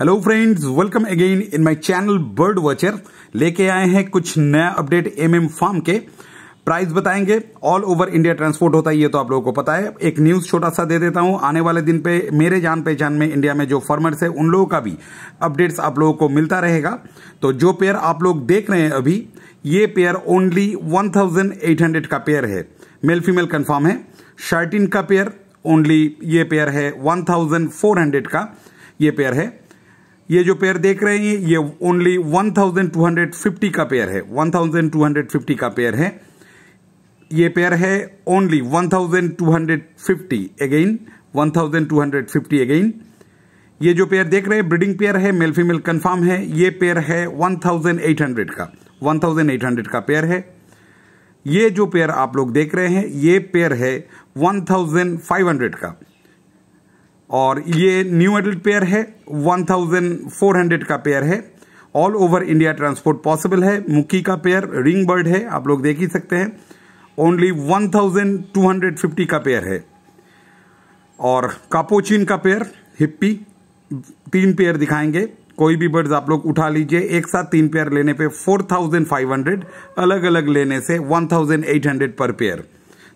hello friends welcome again in my channel bird watcher लेके आए हैं कुछ नया अपडेट एम एम फार्म के प्राइस बताएंगे ऑल ओवर इंडिया ट्रांसपोर्ट होता है ये तो आप लोगों को पता है एक न्यूज छोटा सा दे देता हूं आने वाले दिन पे मेरे जान पहचान में इंडिया में जो फार्मर्स है उन लोगों का भी अपडेट्स आप लोगों को मिलता रहेगा तो जो पेयर आप लोग देख रहे हैं अभी ये पेयर ओनली वन का पेयर है मेल फीमेल कन्फर्म है शर्टिन का पेयर ओनली ये पेयर है वन का ये पेयर है ये जो पेयर देख रहे हैं ये ओनली 1250 का पेयर है 1250 का पेयर है ये पेयर है ओनली 1250 अगेन 1250 अगेन ये जो पेयर देख रहे हैं ब्रीडिंग पेयर है मेल फीमेल कंफर्म है ये पेयर है 1800 का 1800 का पेयर है ये जो पेयर आप लोग देख रहे हैं ये पेयर है 1500 का और ये न्यू एडल्ट पेयर है 1400 का पेयर है all over India transport possible है मुक्की का पेयर रिंग बर्ड है आप लोग देख ही सकते हैं ओनली 1250 का पेयर है और कापोचिन का पेयर हिप्पी तीन पेयर दिखाएंगे कोई भी बर्ड्स आप लोग उठा लीजिए एक साथ तीन पेयर लेने पे 4500 अलग अलग लेने से 1800 पर पेयर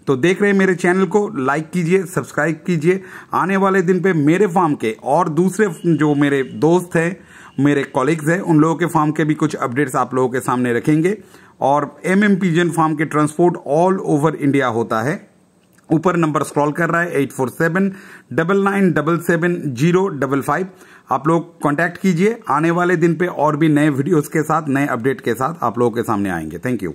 तो देख रहे हैं मेरे चैनल को लाइक कीजिए सब्सक्राइब कीजिए आने वाले दिन पे मेरे फार्म के और दूसरे जो मेरे दोस्त हैं मेरे कॉलिग्स हैं उन लोगों के फार्म के भी कुछ अपडेट्स आप लोगों के सामने रखेंगे और एम एम पीजन फार्म के ट्रांसपोर्ट ऑल ओवर इंडिया होता है ऊपर नंबर स्क्रॉल कर रहा है eight four seven double nine double seven zero double five आप लोग कांटेक्ट कीजिए आने वाले दिन पे और भी नए वीडियोस के साथ नए अपडेट के साथ आप लोगों के सामने आएंगे थैंक यू